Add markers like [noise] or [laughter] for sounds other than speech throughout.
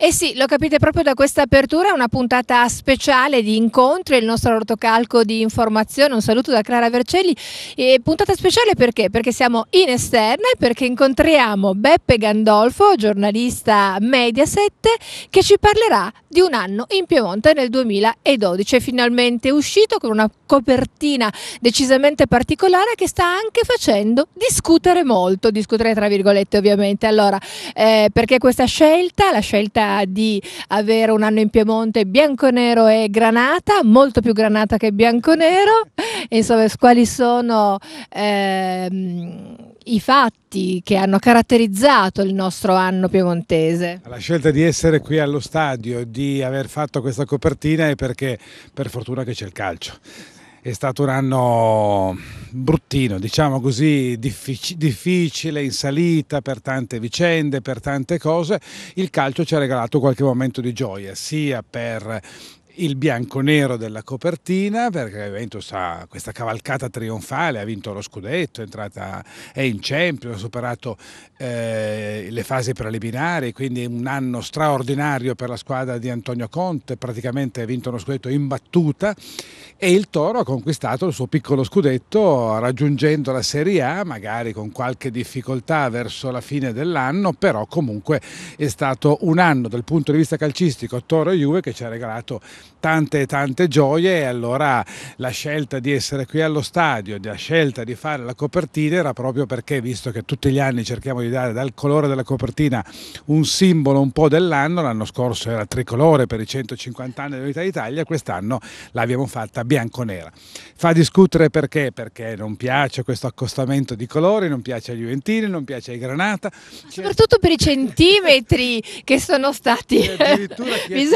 Eh sì, lo capite proprio da questa apertura, una puntata speciale di incontri, il nostro rotocalco di informazione, un saluto da Clara Vercelli, e puntata speciale perché? Perché siamo in esterna e perché incontriamo Beppe Gandolfo, giornalista Mediaset, che ci parlerà di un anno in Piemonte nel 2012, è finalmente uscito con una copertina decisamente particolare che sta anche facendo discutere molto, discutere tra virgolette ovviamente. Allora, eh, perché questa scelta, la scelta di avere un anno in Piemonte bianco-nero e granata, molto più granata che bianco-nero. Insomma, quali sono ehm, i fatti che hanno caratterizzato il nostro anno piemontese? La scelta di essere qui allo stadio, di aver fatto questa copertina è perché per fortuna che c'è il calcio è stato un anno bruttino, diciamo così, difficile, in salita per tante vicende, per tante cose. Il calcio ci ha regalato qualche momento di gioia, sia per il bianco-nero della copertina, perché la Juventus ha questa cavalcata trionfale, ha vinto lo scudetto, è entrata è in Champions, ha superato eh, le fasi preliminari, quindi un anno straordinario per la squadra di Antonio Conte, praticamente ha vinto uno scudetto in battuta e il Toro ha conquistato il suo piccolo scudetto raggiungendo la Serie A, magari con qualche difficoltà verso la fine dell'anno, però comunque è stato un anno dal punto di vista calcistico Toro-Juve e che ci ha regalato tante tante gioie e allora la scelta di essere qui allo stadio, la scelta di fare la copertina era proprio perché visto che tutti gli anni cerchiamo di dare dal colore della copertina un simbolo un po' dell'anno, l'anno scorso era tricolore per i 150 anni dell'Unità d'Italia, quest'anno l'abbiamo fatta bianconera. Fa discutere perché? Perché non piace questo accostamento di colori, non piace agli Juventini, non piace ai Granata. soprattutto per i centimetri che sono stati... Addirittura chi è...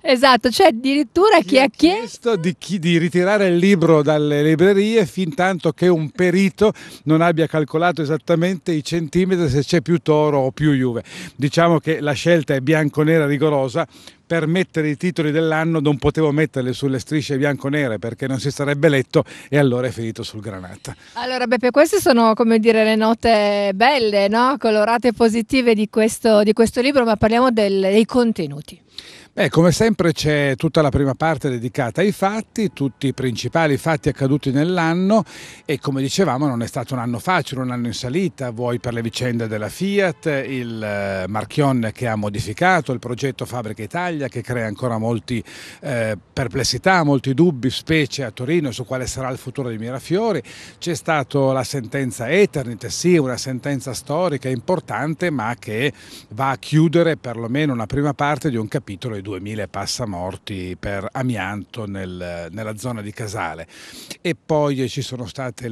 [laughs] [laughs] esatto fatto, cioè addirittura chi, chi ha chiesto di, chi, di, ritirare il libro dalle librerie fin tanto che un perito non abbia calcolato esattamente i centimetri se c'è più toro o più Juve. Diciamo che la scelta è bianco-nera rigorosa, per mettere i titoli dell'anno non potevo metterli sulle strisce bianco-nere perché non si sarebbe letto e allora è finito sul granata. Allora Beppe, queste sono come dire le note belle, no? colorate e positive di questo, di questo libro, ma parliamo del, dei contenuti. Eh, come sempre c'è tutta la prima parte dedicata ai fatti, tutti i principali fatti accaduti nell'anno e come dicevamo non è stato un anno facile, un anno in salita, vuoi per le vicende della Fiat, il eh, Marchion che ha modificato, il progetto Fabbrica Italia che crea ancora molte eh, perplessità, molti dubbi, specie a Torino su quale sarà il futuro di Mirafiori, c'è stata la sentenza Eternit, sì una sentenza storica importante ma che va a chiudere perlomeno una prima parte di un capitolo 2000 e passa morti per amianto nel, nella zona di Casale. E poi ci sono state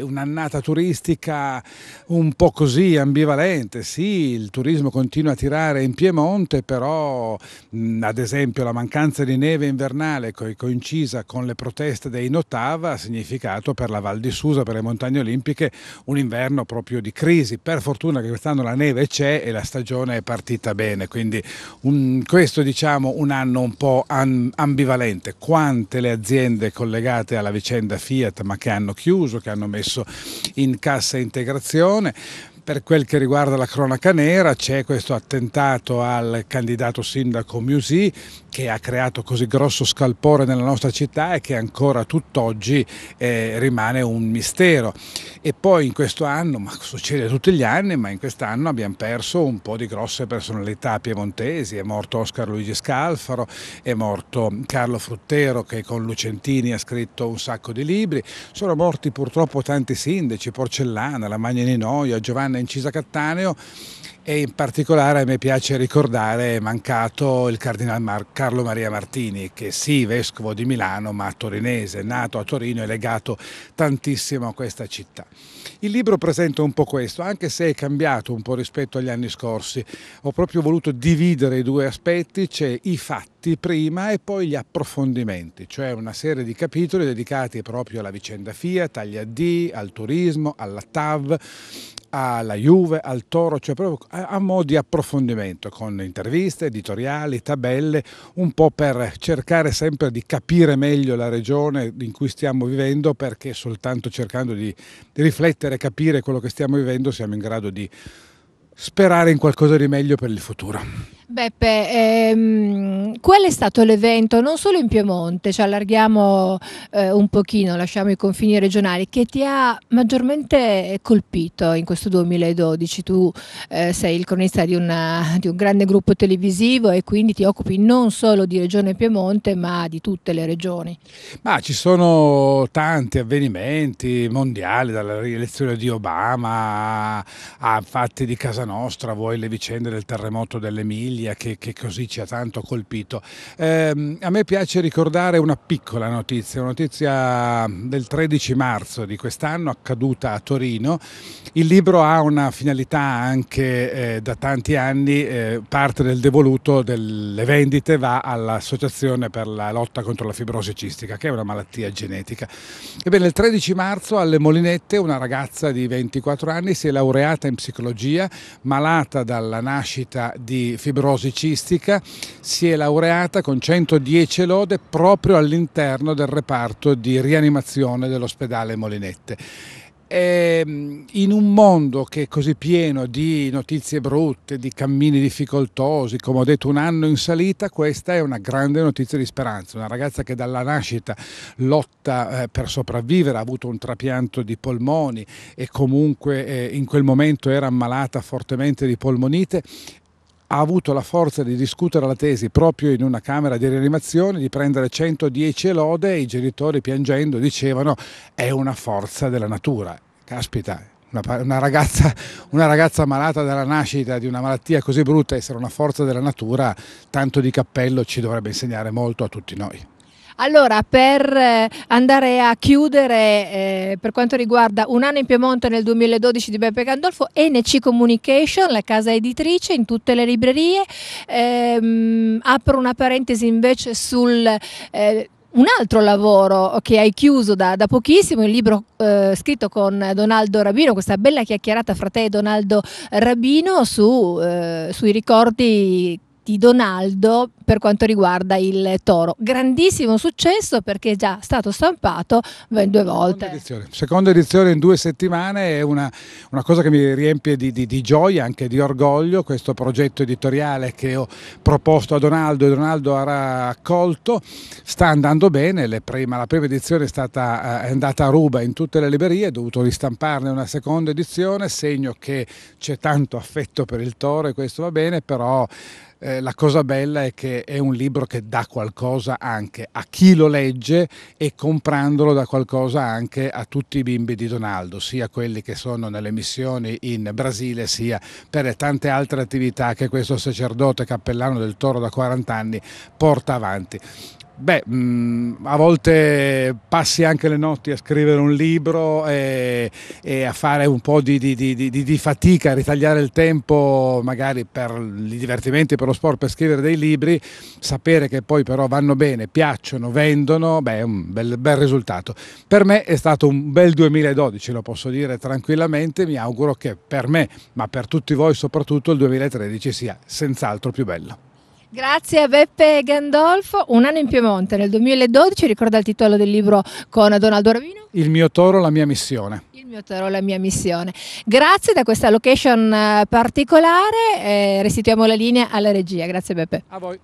un'annata turistica un po' così ambivalente, sì, il turismo continua a tirare in Piemonte, però mh, ad esempio la mancanza di neve invernale co coincisa con le proteste dei Notava ha significato per la Val di Susa, per le montagne olimpiche, un inverno proprio di crisi. Per fortuna che quest'anno la neve c'è e la stagione è partita bene, quindi un, questo questo diciamo un anno un po' ambivalente. Quante le aziende collegate alla vicenda Fiat ma che hanno chiuso, che hanno messo in cassa integrazione, per quel che riguarda la cronaca nera c'è questo attentato al candidato sindaco Musi che ha creato così grosso scalpore nella nostra città e che ancora tutt'oggi eh, rimane un mistero. E poi in questo anno, ma succede tutti gli anni, ma in quest'anno abbiamo perso un po' di grosse personalità piemontesi, è morto Oscar Luigi Scalfaro, è morto Carlo Fruttero che con Lucentini ha scritto un sacco di libri, sono morti purtroppo tanti sindaci, Porcellana, la Magna Ninoia, Giovanni Anna incisa Cattaneo e in particolare a me piace ricordare mancato il cardinale Mar Carlo Maria Martini che sì, vescovo di Milano ma torinese, nato a Torino e legato tantissimo a questa città. Il libro presenta un po' questo, anche se è cambiato un po' rispetto agli anni scorsi. Ho proprio voluto dividere i due aspetti, c'è i fatti prima e poi gli approfondimenti, cioè una serie di capitoli dedicati proprio alla vicenda Fiat, agli AD, al turismo, alla TAV, alla Juve, al Toro, cioè proprio a, eh, a mo' di approfondimento con interviste, editoriali, tabelle, un po' per cercare sempre di capire meglio la regione in cui stiamo vivendo perché soltanto cercando di, di riflettere e capire quello che stiamo vivendo siamo in grado di sperare in qualcosa di meglio per il futuro. Beppe, ehm, qual è stato l'evento non solo in Piemonte, ci allarghiamo eh, un pochino, lasciamo i confini regionali, che ti ha maggiormente colpito in questo 2012? Tu eh, sei il cronista di, una, di un grande gruppo televisivo e quindi ti occupi non solo di Regione Piemonte ma di tutte le regioni. Ma ci sono tanti avvenimenti mondiali, dalla rielezione di Obama a fatti di casa casa nostra, vuoi le vicende del terremoto dell'Emilia che, che così ci ha tanto colpito. Eh, a me piace ricordare una piccola notizia, una notizia del 13 marzo di quest'anno accaduta a Torino. Il libro ha una finalità anche eh, da tanti anni, eh, parte del devoluto delle vendite va all'Associazione per la lotta contro la fibrosi cistica, che è una malattia genetica. Ebbene, il 13 marzo alle Molinette una ragazza di 24 anni si è laureata in psicologia, malata dalla nascita di fibrosi cistica, si è laureata con 110 lode proprio all'interno del reparto di rianimazione dell'ospedale Molinette Ehm, in un mondo che è così pieno di notizie brutte, di cammini difficoltosi, come ho detto un anno in salita, questa è una grande notizia di speranza, una ragazza che dalla nascita lotta eh, per sopravvivere, ha avuto un trapianto di polmoni e comunque eh, in quel momento era ammalata fortemente di polmonite ha avuto la forza di discutere la tesi proprio in una camera di rianimazione, di prendere 110 lode e i genitori piangendo dicevano è una forza della natura. Caspita, una ragazza, una, ragazza, malata dalla nascita di una malattia così brutta, essere una forza della natura, tanto di cappello ci dovrebbe insegnare molto a tutti noi. Allora, per eh, andare a chiudere eh, per quanto riguarda Un anno in Piemonte nel 2012 di Beppe Gandolfo, NC Communication, la casa editrice in tutte le librerie, ehm, apro una parentesi invece sul... Eh, un altro lavoro che hai chiuso da, da pochissimo, il libro eh, scritto con Donaldo Rabino, questa bella chiacchierata fra te e Donaldo Rabino su, eh, sui ricordi di Donaldo per quanto riguarda il toro. Grandissimo successo perché è già stato stampato ben due volte. Seconda edizione, Seconda edizione in due settimane è una, una cosa che mi riempie di, di, di, gioia, anche di orgoglio, questo progetto editoriale che ho proposto a Donaldo e Donaldo ha raccolto, sta andando bene, prima, la prima edizione è, stata, eh, è andata a ruba in tutte le librerie, ho dovuto ristamparne una seconda edizione, segno che c'è tanto affetto per il toro e questo va bene, però eh, la cosa bella è che è un libro che dà qualcosa anche a chi lo legge e comprandolo dà qualcosa anche a tutti i bimbi di Donaldo, sia quelli che sono nelle missioni in Brasile, sia per le tante altre attività che questo sacerdote cappellano del Toro da 40 anni porta avanti. Beh, mh, mm, a volte passi anche le notti a scrivere un libro e, e a fare un po' di, di, di, di, fatica, a ritagliare il tempo magari per i divertimenti, per lo sport, per scrivere dei libri, sapere che poi però vanno bene, piacciono, vendono, beh è un bel, bel risultato. Per me è stato un bel 2012, lo posso dire tranquillamente, mi auguro che per me, ma per tutti voi soprattutto, il 2013 sia senz'altro più bello. Grazie a Beppe Gandolfo, un anno in Piemonte, nel 2012, ricorda il titolo del libro con Donaldo Ravino? Il mio toro, la mia missione. Il mio toro, la mia missione. Grazie da questa location eh, particolare, eh, restituiamo la linea alla regia, grazie Beppe. A voi.